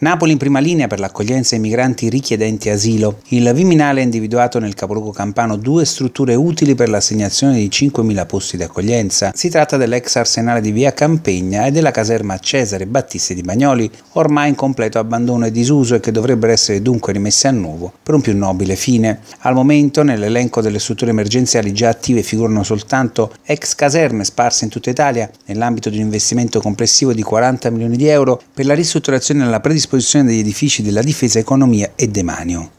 Napoli in prima linea per l'accoglienza ai migranti richiedenti asilo. Il Viminale ha individuato nel capoluogo campano due strutture utili per l'assegnazione di 5.000 posti di accoglienza. Si tratta dell'ex arsenale di via Campegna e della caserma Cesare Battisti di Bagnoli, ormai in completo abbandono e disuso e che dovrebbero essere dunque rimesse a nuovo per un più nobile fine. Al momento nell'elenco delle strutture emergenziali già attive figurano soltanto ex caserme sparse in tutta Italia nell'ambito di un investimento complessivo di 40 milioni di euro per la ristrutturazione e la predisposizione disposizione degli edifici della Difesa, Economia e Demanio.